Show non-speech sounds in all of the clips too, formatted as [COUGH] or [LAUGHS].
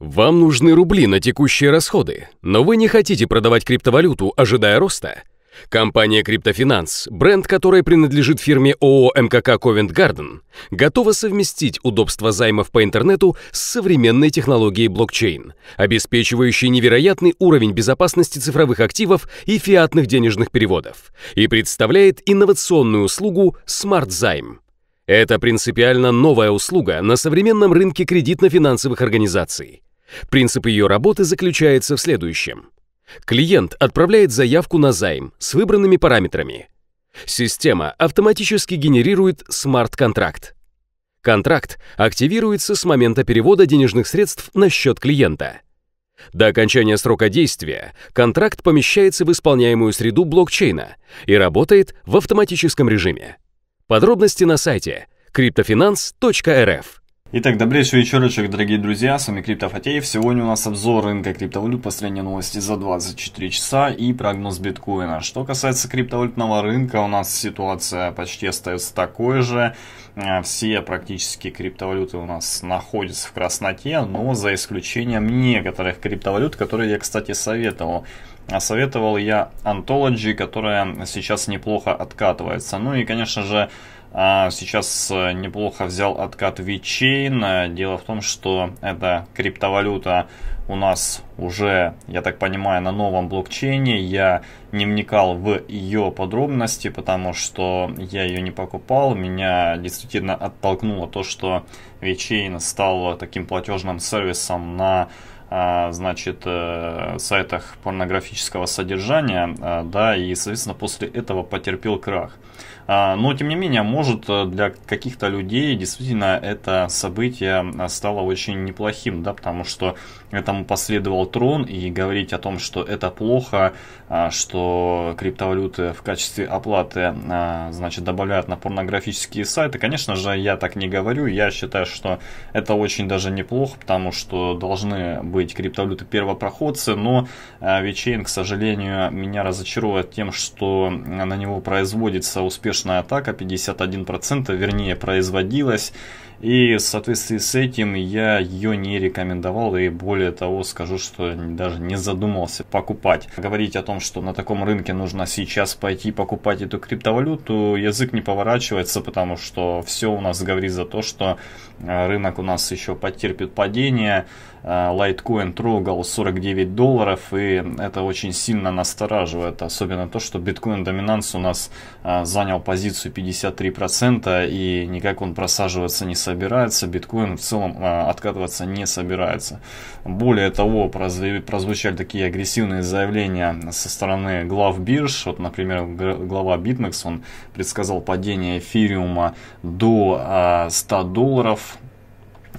Вам нужны рубли на текущие расходы, но вы не хотите продавать криптовалюту, ожидая роста. Компания CryptoFinance, бренд которой принадлежит фирме ООО МКК Covent Garden, готова совместить удобство займов по интернету с современной технологией блокчейн, обеспечивающей невероятный уровень безопасности цифровых активов и фиатных денежных переводов, и представляет инновационную услугу Smart Займ. Это принципиально новая услуга на современном рынке кредитно-финансовых организаций – Принцип ее работы заключается в следующем. Клиент отправляет заявку на займ с выбранными параметрами. Система автоматически генерирует смарт-контракт. Контракт активируется с момента перевода денежных средств на счет клиента. До окончания срока действия контракт помещается в исполняемую среду блокчейна и работает в автоматическом режиме. Подробности на сайте криптофинанс.рф Итак, добрейший вечерочек, дорогие друзья, с вами Фатеев. Сегодня у нас обзор рынка криптовалют, последние новости за 24 часа и прогноз биткоина. Что касается криптовалютного рынка, у нас ситуация почти остается такой же. Э, все практически криптовалюты у нас находятся в красноте, но за исключением некоторых криптовалют, которые я, кстати, советовал. А советовал я Anthology, которая сейчас неплохо откатывается. Ну и, конечно же, а сейчас э, неплохо взял откат VeChain. Э, дело в том, что эта криптовалюта у нас уже, я так понимаю, на новом блокчейне. Я не вникал в ее подробности, потому что я ее не покупал. Меня действительно оттолкнуло то, что VeChain стал таким платежным сервисом на а, значит, э, сайтах порнографического содержания, да, и, соответственно, после этого потерпел крах. А, но, тем не менее, может э, для каких-то людей действительно это событие а, стало очень неплохим, да, потому что этому последовал трон, и говорить о том, что это плохо, а, что криптовалюты в качестве оплаты, значит, добавляют на порнографические сайты, конечно же, я так не говорю, я считаю, что это очень даже неплохо, потому что должны быть криптовалюты первопроходцы, но VeChain, к сожалению, меня разочаровывает тем, что на него производится успешно успешная атака, 51%, вернее, производилась. И в соответствии с этим я ее не рекомендовал и более того скажу, что даже не задумался покупать. Говорить о том, что на таком рынке нужно сейчас пойти покупать эту криптовалюту, язык не поворачивается, потому что все у нас говорит за то, что э, рынок у нас еще потерпит падение. Э, Litecoin трогал 49 долларов, и это очень сильно настораживает, особенно то, что биткоин доминанс у нас э, занял позицию 53%, и никак он просаживаться не собирается, биткоин в целом э, откатываться не собирается. Более того, прозвучали такие агрессивные заявления со стороны глав бирж, вот, например, глава BitMEX, он предсказал падение эфириума до 100 долларов,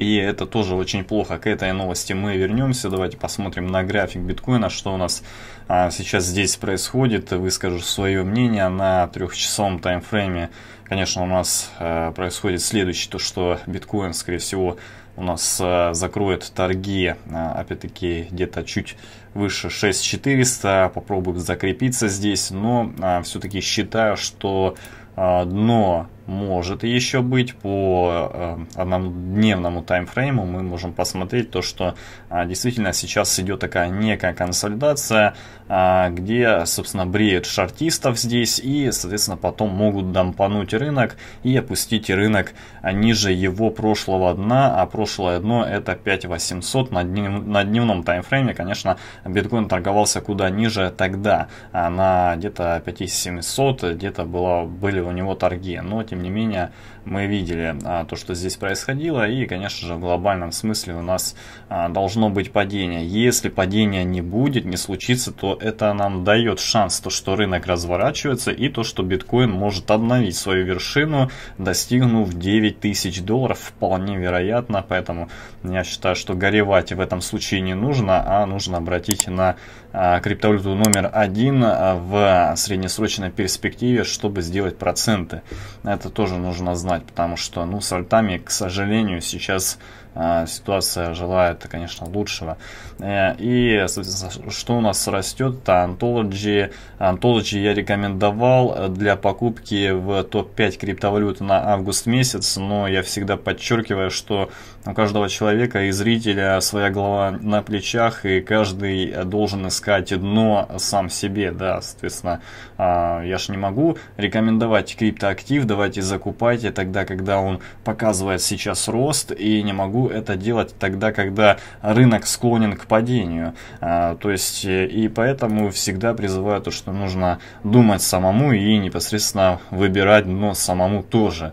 и это тоже очень плохо. К этой новости мы вернемся. Давайте посмотрим на график биткоина, что у нас а, сейчас здесь происходит. Выскажу свое мнение на трехчасовом таймфрейме. Конечно, у нас а, происходит следующее, то что биткоин, скорее всего, у нас а, закроет торги, а, опять-таки, где-то чуть выше 6400, попробуем закрепиться здесь, но а, все-таки считаю, что а, дно может еще быть по а, однодневному таймфрейму. Мы можем посмотреть то, что а, действительно сейчас идет такая некая консолидация, а, где, собственно, бреют шартистов здесь и, соответственно, потом могут дампануть рынок и опустить рынок ниже его прошлого дна, а прошлое дно это 5800 на, днев, на дневном таймфрейме, конечно, биткоин торговался куда ниже тогда, на где-то 5700, где-то было, были у него торги, но тем не менее мы видели а, то, что здесь происходило, и, конечно же, в глобальном смысле у нас а, должно быть падение. Если падения не будет, не случится, то это нам дает шанс, то, что рынок разворачивается, и то, что биткоин может обновить свою вершину, достигнув 9000 долларов, вполне вероятно, поэтому я считаю, что горевать в этом случае не нужно, а нужно обратить на а, криптовалюту номер один а, в среднесрочной перспективе, чтобы сделать проценты. Это тоже нужно знать, потому что ну, с альтами, к сожалению, сейчас Э, ситуация желает, конечно, лучшего. Э, и, соответственно, что у нас растет, это Anthology. Anthology я рекомендовал для покупки в топ-5 криптовалют на август месяц, но я всегда подчеркиваю, что у каждого человека и зрителя своя голова на плечах, и каждый должен искать дно сам себе, да, соответственно, а, я же не могу рекомендовать криптоактив, давайте закупайте тогда, когда он показывает сейчас рост, и не могу могу это делать тогда, когда рынок склонен к падению. А, то есть, э, и поэтому всегда призываю то, что нужно думать самому и непосредственно выбирать дно самому тоже.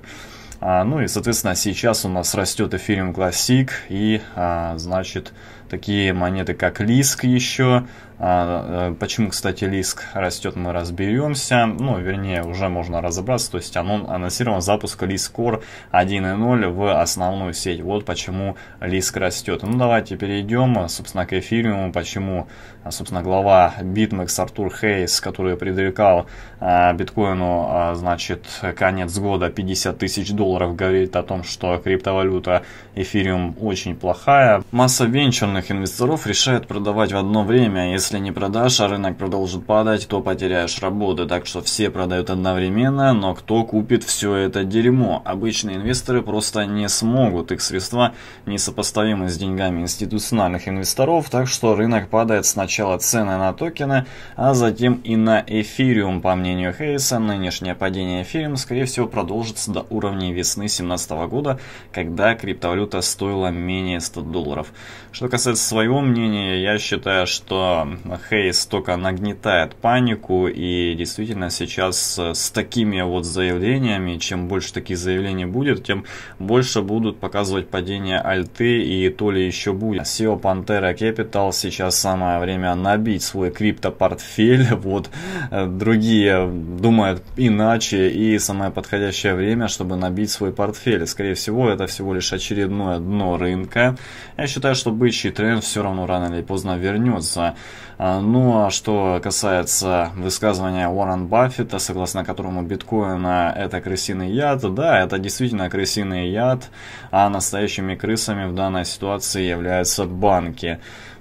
А, ну и, соответственно, сейчас у нас растет эфириум классик и, а, значит, такие монеты, как Лиск еще. А, э, почему, кстати, Лиск растет, мы разберемся. Ну, вернее, уже можно разобраться. То есть, анон, анонсирован запуск Лискор 1.0 в основную сеть. Вот почему Лиск растет. Ну, давайте перейдем, собственно, к эфириуму. Почему, а, собственно, глава BitMEX Артур Хейс, который предрекал а, биткоину, значит, конец года 50 тысяч долларов, говорит о том, что криптовалюта эфириум очень плохая. Масса венчурных крупных инвесторов решают продавать в одно время. Если не продашь, а рынок продолжит падать, то потеряешь работу. Так что все продают одновременно, но кто купит все это дерьмо? Обычные инвесторы просто не смогут. Их средства несопоставимы с деньгами институциональных инвесторов, так что рынок падает сначала цены на токены, а затем и на эфириум. По мнению Хейса, нынешнее падение эфириум, скорее всего, продолжится до уровня весны 2017 года, когда криптовалюта стоила менее 100 долларов. Что касается касается своего мнения, я считаю, что Хейс только нагнетает панику, и действительно сейчас э, с такими вот заявлениями, чем больше таких заявлений будет, тем больше будут показывать падение альты и то ли еще будет. SEO Pantera Capital сейчас самое время набить свой криптопортфель, [LAUGHS] вот э, другие думают иначе, и самое подходящее время, чтобы набить свой портфель. Скорее всего, это всего лишь очередное дно рынка. Я считаю, что бычий тренд все равно рано или поздно вернется. А, ну а что касается высказывания Уоррен Баффета, согласно которому биткоин а, это крысиный яд, да, это действительно крысиный яд, а настоящими крысами в данной ситуации являются банки.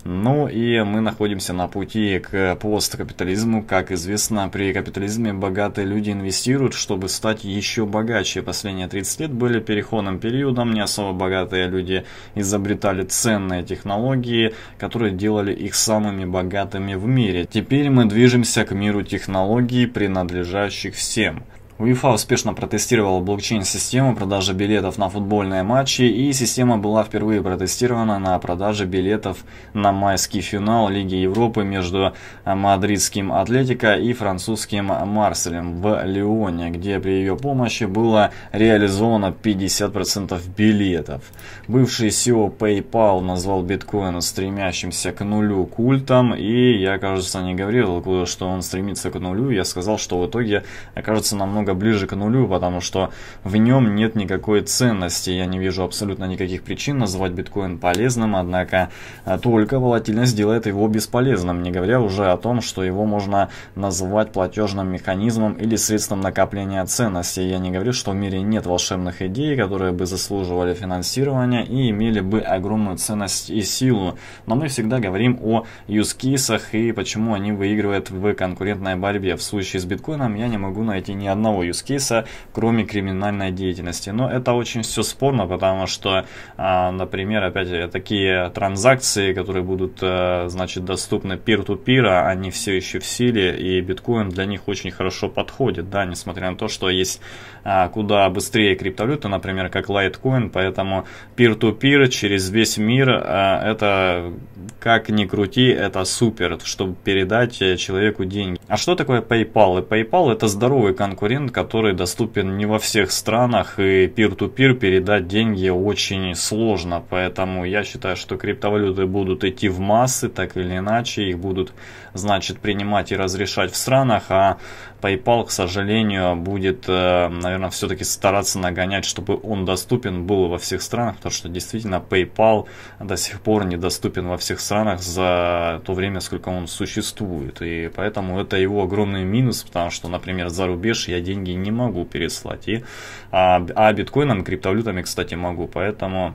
Ну и мы находимся на пути к посткапитализму. Как известно, при капитализме богатые люди инвестируют, чтобы стать еще богаче. Последние 30 лет были переходным периодом. Не особо богатые люди изобретали ценные технологии, которые делали их самыми богатыми в мире. Теперь мы движемся к миру технологий, принадлежащих всем. УЕФА успешно протестировала блокчейн-систему продажи билетов на футбольные матчи, и система была впервые протестирована на продаже билетов на майский финал Лиги Европы между мадридским «Атлетико» и французским «Марселем» в Лионе, где при ее помощи было реализовано 50% билетов. Бывший CEO PayPal назвал биткоин стремящимся к нулю культом, и я, кажется, не говорил, что он стремится к нулю, я сказал, что в итоге окажется намного намного ближе к нулю, потому что в нем нет никакой ценности. Я не вижу абсолютно никаких причин называть биткоин полезным, однако э, только волатильность делает его бесполезным, не говоря уже о том, что его можно называть платежным механизмом или средством накопления ценности. Я не говорю, что в мире нет волшебных идей, которые бы заслуживали финансирования и имели бы огромную ценность и силу, но мы всегда говорим о юзкисах и почему они выигрывают в конкурентной борьбе. В случае с биткоином я не могу найти ни одного одного юзкейса, кроме криминальной деятельности. Но это очень все спорно, потому что, а, например, опять такие транзакции, которые будут, э, значит, доступны peer-to-peer, они все еще в силе, и биткоин для них очень хорошо подходит, да, несмотря на то, что есть а, куда быстрее криптовалюты, например, как лайткоин, поэтому peer-to-peer через весь мир, э, это как ни крути, это супер, чтобы передать э, человеку деньги. А что такое PayPal? И PayPal это здоровый конкурент который доступен не во всех странах, и пир-ту-пир передать деньги очень сложно, поэтому я считаю, что криптовалюты будут идти в массы, так или иначе, их будут, значит, принимать и разрешать в странах, а PayPal, к сожалению, будет, э, наверное, все-таки стараться нагонять, чтобы он доступен был во всех странах, потому что действительно PayPal до сих пор недоступен во всех странах за то время, сколько он существует, и поэтому это его огромный минус, потому что, например, за рубеж я деньги деньги не могу переслать. И, а, а биткоинам, криптовалютами, кстати, могу. Поэтому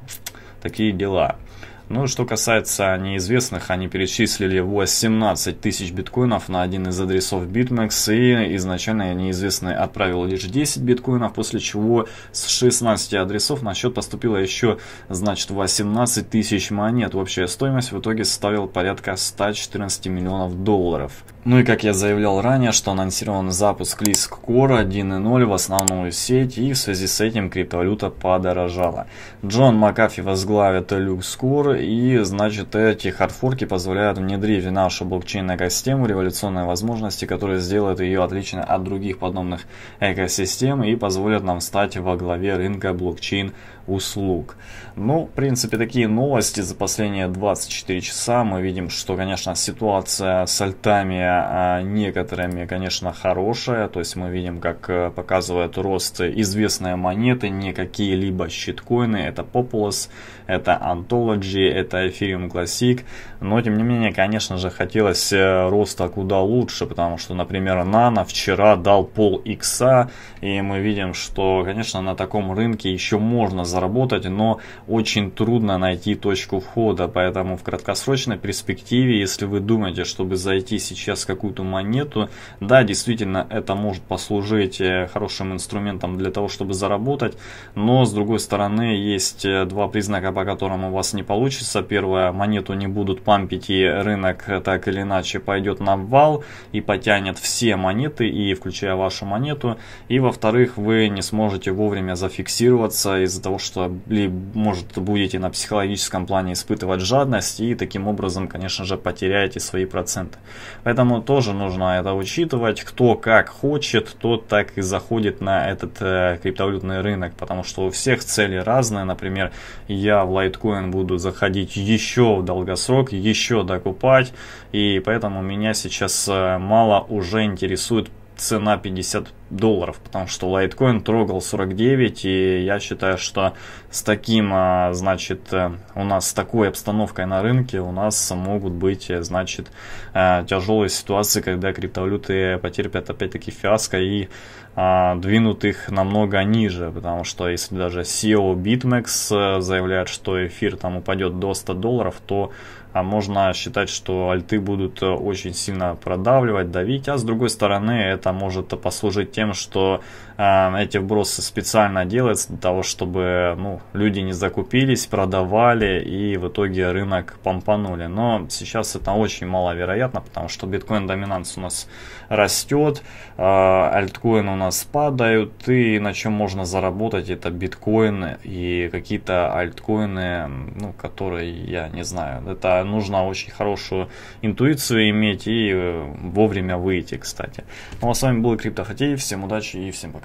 такие дела. Ну, что касается неизвестных, они перечислили 18 тысяч биткоинов на один из адресов BitMEX, и изначально неизвестный отправил лишь 10 биткоинов, после чего с 16 адресов на счет поступило еще, значит, 18 тысяч монет. Общая стоимость в итоге составила порядка 114 миллионов долларов. Ну и как я заявлял ранее, что анонсирован запуск Lisk Core 1.0 в основную сеть и в связи с этим криптовалюта подорожала. Джон Макафи возглавит Lux Core и значит эти хардфорки позволяют внедрить в нашу блокчейн экосистему революционные возможности, которые сделают ее отличной от других подобных экосистем и позволят нам стать во главе рынка блокчейн услуг. Ну, в принципе, такие новости за последние 24 часа. Мы видим, что, конечно, ситуация с альтами а, некоторыми, конечно, хорошая. То есть мы видим, как э, показывают рост известные монеты, не какие-либо щиткоины. Это Populous, это Anthology, это Ethereum Classic. Но, тем не менее, конечно же, хотелось э, роста куда лучше, потому что, например, Nano вчера дал пол икса, и мы видим, что, конечно, на таком рынке еще можно заработать заработать, но очень трудно найти точку входа, поэтому в краткосрочной перспективе, если вы думаете, чтобы зайти сейчас какую-то монету, да, действительно, это может послужить э, хорошим инструментом для того, чтобы заработать, но с другой стороны есть э, два признака, по которым у вас не получится. Первое, монету не будут пампить и рынок э, так или иначе пойдет на вал и потянет все монеты, и включая вашу монету. И во-вторых, вы не сможете вовремя зафиксироваться из-за того, что ли, может, будете на психологическом плане испытывать жадность и таким образом, конечно же, потеряете свои проценты. Поэтому тоже нужно это учитывать. Кто как хочет, тот так и заходит на этот э, криптовалютный рынок, потому что у всех цели разные. Например, я в litecoin буду заходить еще в долгосрок, еще докупать, и поэтому меня сейчас э, мало уже интересует цена 50 долларов, потому что лайткоин трогал 49, и я считаю, что с таким, а, значит, э, у нас с такой обстановкой на рынке у нас могут быть, э, значит, э, тяжелые ситуации, когда криптовалюты потерпят опять-таки фиаско и а, двинут их намного ниже, потому что если даже SEO BitMEX заявляет, что эфир там упадет до 100 долларов, то а, можно считать, что альты будут очень сильно продавливать, давить, а с другой стороны это может послужить тем, тем, что Эм, эти вбросы специально делается для того, чтобы ну, люди не закупились, продавали и в итоге рынок помпанули. Но сейчас это очень маловероятно, потому что биткоин доминанс у нас растет, э, альткоины у нас падают, и на чем можно заработать это биткоины и какие-то альткоины, ну, которые я не знаю. Это нужно очень хорошую интуицию иметь и э, вовремя выйти, кстати. Ну а с вами был Криптохотей, всем удачи и всем пока.